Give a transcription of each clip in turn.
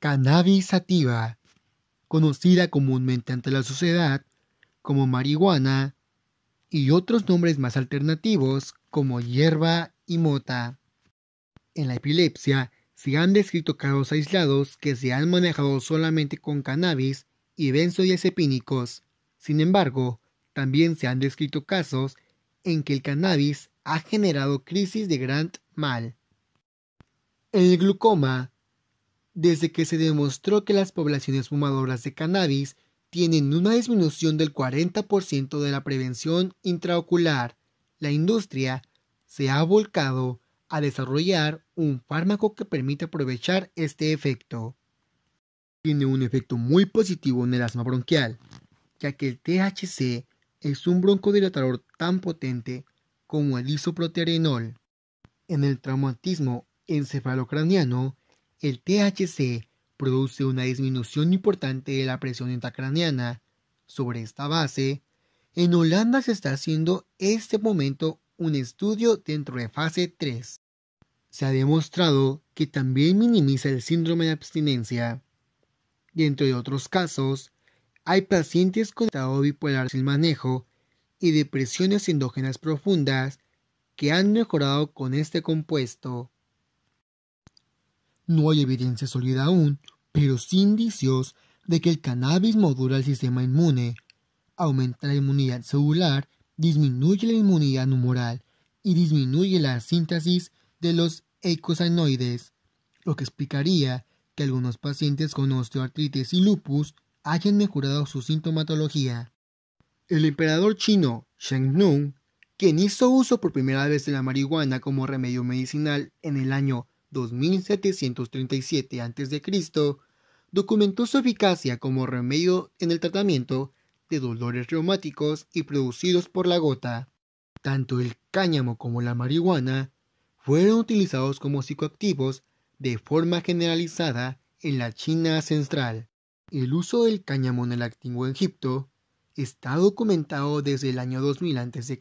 cannabis sativa, conocida comúnmente ante la sociedad como marihuana y otros nombres más alternativos como hierba y mota. En la epilepsia se han descrito casos aislados que se han manejado solamente con cannabis y benzodiazepínicos. Sin embargo, también se han descrito casos en que el cannabis ha generado crisis de gran mal. el glaucoma desde que se demostró que las poblaciones fumadoras de cannabis tienen una disminución del 40% de la prevención intraocular, la industria se ha volcado a desarrollar un fármaco que permite aprovechar este efecto. Tiene un efecto muy positivo en el asma bronquial, ya que el THC es un broncodilatador tan potente como el isoproterenol. En el traumatismo encefalocraniano el THC produce una disminución importante de la presión intracraneana sobre esta base. En Holanda se está haciendo este momento un estudio dentro de fase 3. Se ha demostrado que también minimiza el síndrome de abstinencia. Dentro de otros casos, hay pacientes con estado bipolar sin manejo y depresiones endógenas profundas que han mejorado con este compuesto. No hay evidencia sólida aún, pero sí indicios de que el cannabis modula el sistema inmune, aumenta la inmunidad celular, disminuye la inmunidad humoral y disminuye la síntesis de los eicosanoides, lo que explicaría que algunos pacientes con osteoartritis y lupus hayan mejorado su sintomatología. El emperador chino Sheng Nung, quien hizo uso por primera vez de la marihuana como remedio medicinal en el año 2737 a.C., documentó su eficacia como remedio en el tratamiento de dolores reumáticos y producidos por la gota. Tanto el cáñamo como la marihuana fueron utilizados como psicoactivos de forma generalizada en la China central. El uso del cáñamo en el antiguo Egipto está documentado desde el año 2000 a.C.,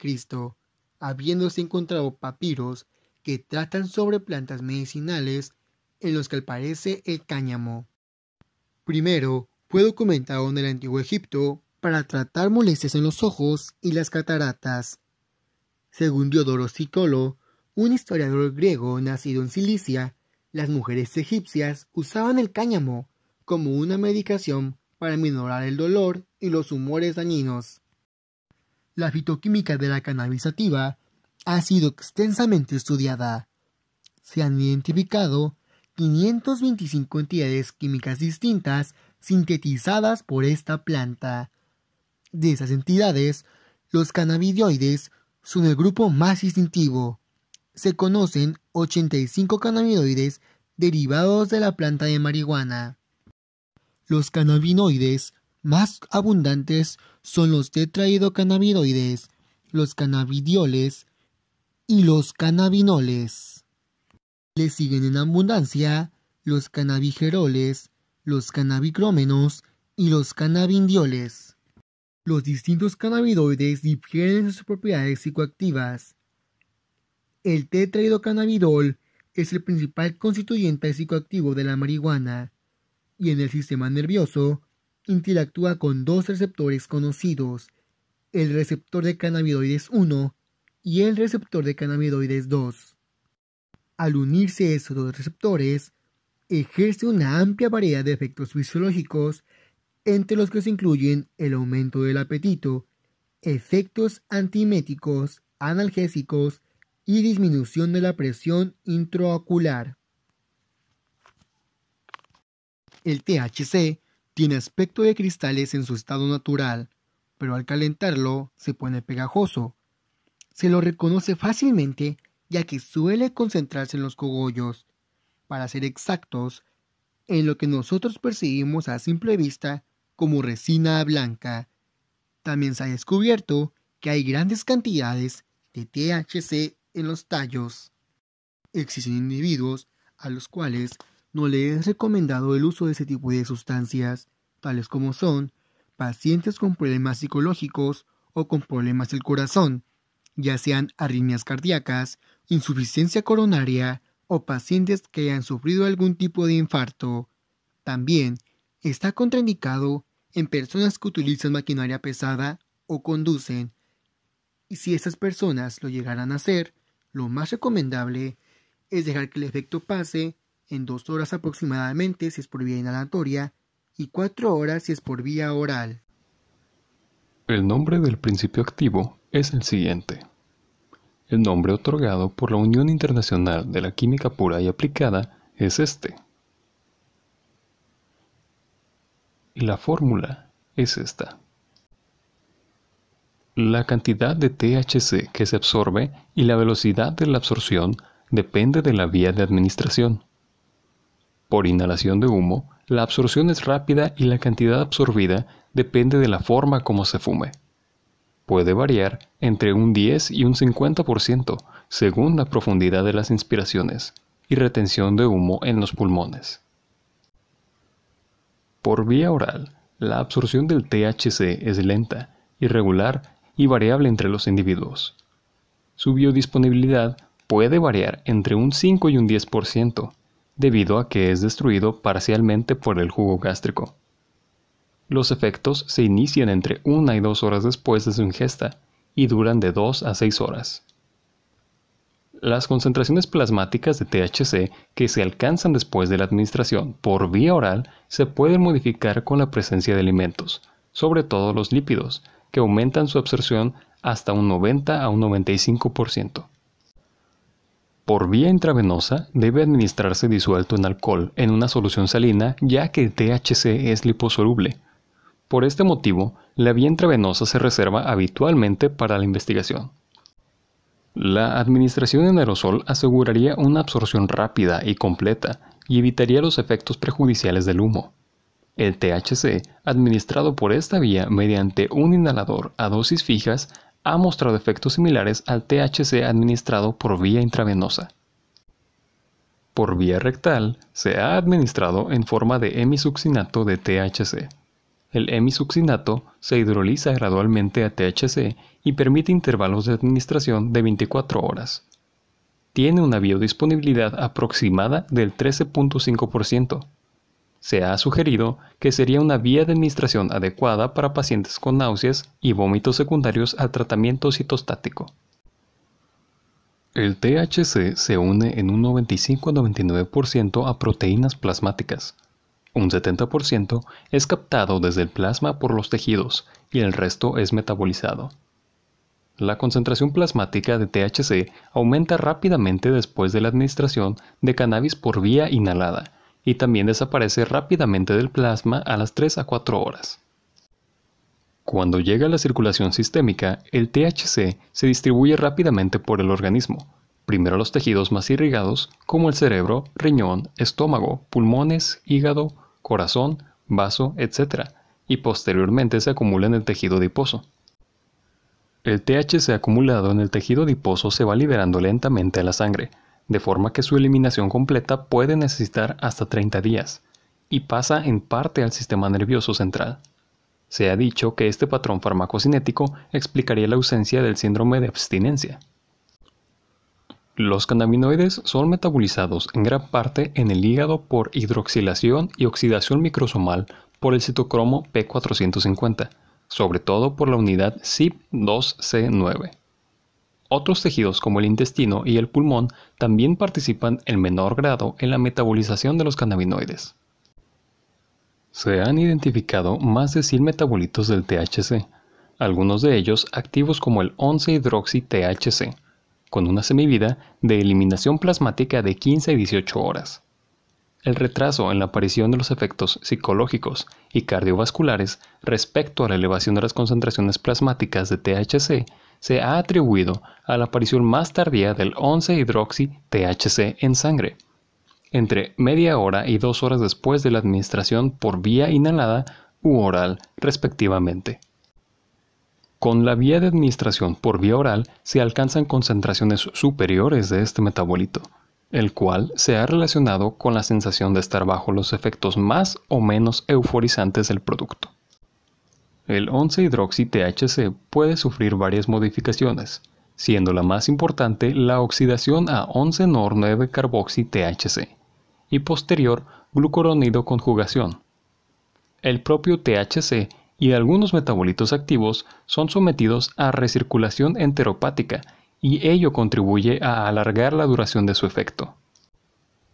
habiéndose encontrado papiros que tratan sobre plantas medicinales en los que aparece el cáñamo. Primero, fue documentado en el antiguo Egipto para tratar molestias en los ojos y las cataratas. Según Diodoro Sicolo, un historiador griego nacido en Cilicia, las mujeres egipcias usaban el cáñamo como una medicación para minorar el dolor y los humores dañinos. La fitoquímica de la cannabisativa ha sido extensamente estudiada. Se han identificado 525 entidades químicas distintas sintetizadas por esta planta. De esas entidades, los cannabinoides son el grupo más distintivo. Se conocen 85 cannabinoides derivados de la planta de marihuana. Los cannabinoides más abundantes son los tetraidocannabinoides, los cannabidioles, y los canabinoles. Le siguen en abundancia los cannabigeroles, los cannabicrómenos y los cannabindioles. Los distintos cannabinoides difieren en sus propiedades psicoactivas. El tetraidocannabidol es el principal constituyente psicoactivo de la marihuana y en el sistema nervioso interactúa con dos receptores conocidos, el receptor de cannabinoides 1 y el receptor de cannabinoides 2. Al unirse estos dos receptores, ejerce una amplia variedad de efectos fisiológicos, entre los que se incluyen el aumento del apetito, efectos antiméticos, analgésicos y disminución de la presión intraocular. El THC tiene aspecto de cristales en su estado natural, pero al calentarlo se pone pegajoso, se lo reconoce fácilmente ya que suele concentrarse en los cogollos. Para ser exactos, en lo que nosotros percibimos a simple vista como resina blanca. También se ha descubierto que hay grandes cantidades de THC en los tallos. Existen individuos a los cuales no le es recomendado el uso de ese tipo de sustancias, tales como son pacientes con problemas psicológicos o con problemas del corazón, ya sean arritmias cardíacas, insuficiencia coronaria o pacientes que hayan sufrido algún tipo de infarto. También está contraindicado en personas que utilizan maquinaria pesada o conducen. Y si esas personas lo llegaran a hacer, lo más recomendable es dejar que el efecto pase en dos horas aproximadamente si es por vía inhalatoria y cuatro horas si es por vía oral. El nombre del principio activo es el siguiente. El nombre otorgado por la Unión Internacional de la Química Pura y Aplicada es este. Y la fórmula es esta. La cantidad de THC que se absorbe y la velocidad de la absorción depende de la vía de administración. Por inhalación de humo, la absorción es rápida y la cantidad absorbida depende de la forma como se fume puede variar entre un 10 y un 50% según la profundidad de las inspiraciones y retención de humo en los pulmones. Por vía oral, la absorción del THC es lenta, irregular y variable entre los individuos. Su biodisponibilidad puede variar entre un 5 y un 10%, debido a que es destruido parcialmente por el jugo gástrico. Los efectos se inician entre una y dos horas después de su ingesta y duran de 2 a 6 horas. Las concentraciones plasmáticas de THC que se alcanzan después de la administración por vía oral se pueden modificar con la presencia de alimentos, sobre todo los lípidos, que aumentan su absorción hasta un 90 a un 95%. Por vía intravenosa debe administrarse disuelto en alcohol en una solución salina ya que el THC es liposoluble, por este motivo, la vía intravenosa se reserva habitualmente para la investigación. La administración en aerosol aseguraría una absorción rápida y completa y evitaría los efectos perjudiciales del humo. El THC, administrado por esta vía mediante un inhalador a dosis fijas, ha mostrado efectos similares al THC administrado por vía intravenosa. Por vía rectal, se ha administrado en forma de hemisuccinato de THC. El hemisuccinato se hidroliza gradualmente a THC y permite intervalos de administración de 24 horas. Tiene una biodisponibilidad aproximada del 13.5%. Se ha sugerido que sería una vía de administración adecuada para pacientes con náuseas y vómitos secundarios al tratamiento citostático. El THC se une en un 95-99% a proteínas plasmáticas, un 70% es captado desde el plasma por los tejidos y el resto es metabolizado. La concentración plasmática de THC aumenta rápidamente después de la administración de cannabis por vía inhalada y también desaparece rápidamente del plasma a las 3 a 4 horas. Cuando llega a la circulación sistémica, el THC se distribuye rápidamente por el organismo, primero los tejidos más irrigados como el cerebro, riñón, estómago, pulmones, hígado, corazón, vaso, etc., y posteriormente se acumula en el tejido adiposo. El THC acumulado en el tejido adiposo se va liberando lentamente a la sangre, de forma que su eliminación completa puede necesitar hasta 30 días, y pasa en parte al sistema nervioso central. Se ha dicho que este patrón farmacocinético explicaría la ausencia del síndrome de abstinencia. Los cannabinoides son metabolizados en gran parte en el hígado por hidroxilación y oxidación microsomal por el citocromo P450, sobre todo por la unidad CYP2C9. Otros tejidos como el intestino y el pulmón también participan en menor grado en la metabolización de los cannabinoides. Se han identificado más de 100 metabolitos del THC, algunos de ellos activos como el 11-hidroxi-THC, con una semivida de eliminación plasmática de 15 a 18 horas. El retraso en la aparición de los efectos psicológicos y cardiovasculares respecto a la elevación de las concentraciones plasmáticas de THC se ha atribuido a la aparición más tardía del 11-hidroxi-THC en sangre, entre media hora y dos horas después de la administración por vía inhalada u oral, respectivamente. Con la vía de administración por vía oral se alcanzan concentraciones superiores de este metabolito, el cual se ha relacionado con la sensación de estar bajo los efectos más o menos euforizantes del producto. El 11-hidroxi-THC puede sufrir varias modificaciones, siendo la más importante la oxidación a 11-nor-9-carboxi-THC y posterior glucoronido conjugación. El propio THC y algunos metabolitos activos son sometidos a recirculación enteropática y ello contribuye a alargar la duración de su efecto.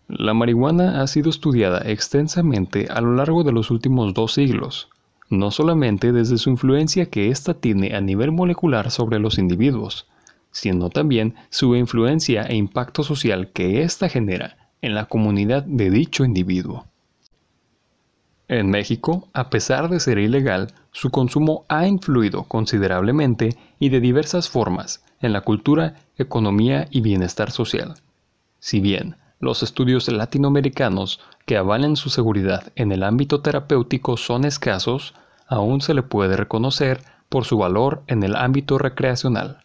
La marihuana ha sido estudiada extensamente a lo largo de los últimos dos siglos, no solamente desde su influencia que ésta tiene a nivel molecular sobre los individuos, sino también su influencia e impacto social que ésta genera en la comunidad de dicho individuo. En México, a pesar de ser ilegal, su consumo ha influido considerablemente y de diversas formas en la cultura, economía y bienestar social. Si bien los estudios latinoamericanos que avalen su seguridad en el ámbito terapéutico son escasos, aún se le puede reconocer por su valor en el ámbito recreacional.